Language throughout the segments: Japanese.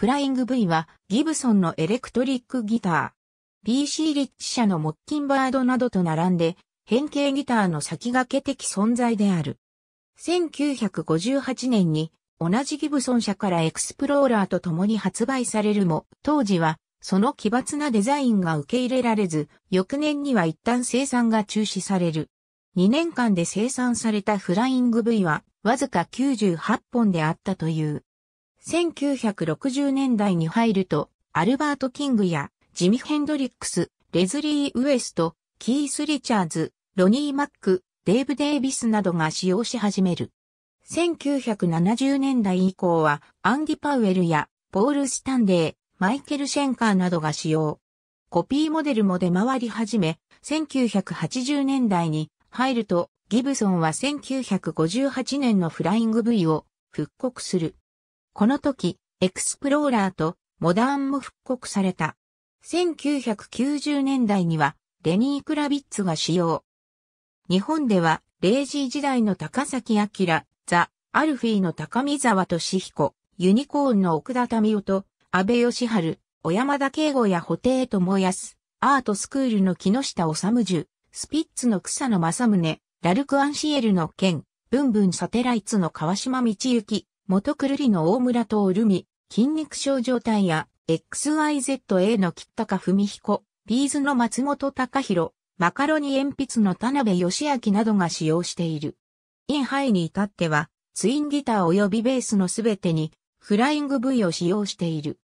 フライング V はギブソンのエレクトリックギター。p c リッチ社のモッキンバードなどと並んで変形ギターの先駆け的存在である。1958年に同じギブソン社からエクスプローラーと共に発売されるも、当時はその奇抜なデザインが受け入れられず、翌年には一旦生産が中止される。2年間で生産されたフライング V はわずか98本であったという。1960年代に入ると、アルバート・キングや、ジミ・ヘンドリックス、レズリー・ウエスト、キース・リチャーズ、ロニー・マック、デーブ・デイビスなどが使用し始める。1970年代以降は、アンディ・パウエルや、ポール・スタンデー、マイケル・シェンカーなどが使用。コピーモデルも出回り始め、1980年代に入ると、ギブソンは1958年のフライング V を復刻する。この時、エクスプローラーとモダンも復刻された。1990年代にはレニー・クラビッツが使用。日本では、レイジー時代の高崎明、ザ・アルフィーの高見沢俊彦、ユニコーンの奥田民夫と、安倍義春、小山田圭吾や布袋智康、アートスクールの木下治樹、スピッツの草野正宗、ラルク・アンシエルの剣、ブンブンサテライツの川島道行、元くるりの大村とおるみ、筋肉症状態や、XYZA の吉高文彦、ビーズの松本隆弘、マカロニ鉛筆の田辺義明などが使用している。インハイに至っては、ツインギター及びベースのすべてに、フライング V を使用している。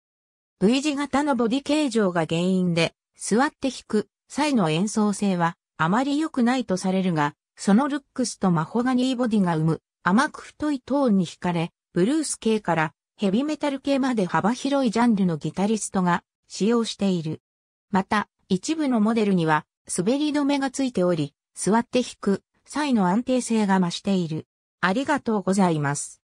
V 字型のボディ形状が原因で、座って弾く際の演奏性はあまり良くないとされるが、そのルックスとマホガニーボディが生む甘く太いトーンに惹かれ、ブルース系からヘビメタル系まで幅広いジャンルのギタリストが使用している。また、一部のモデルには滑り止めがついており、座って弾く際の安定性が増している。ありがとうございます。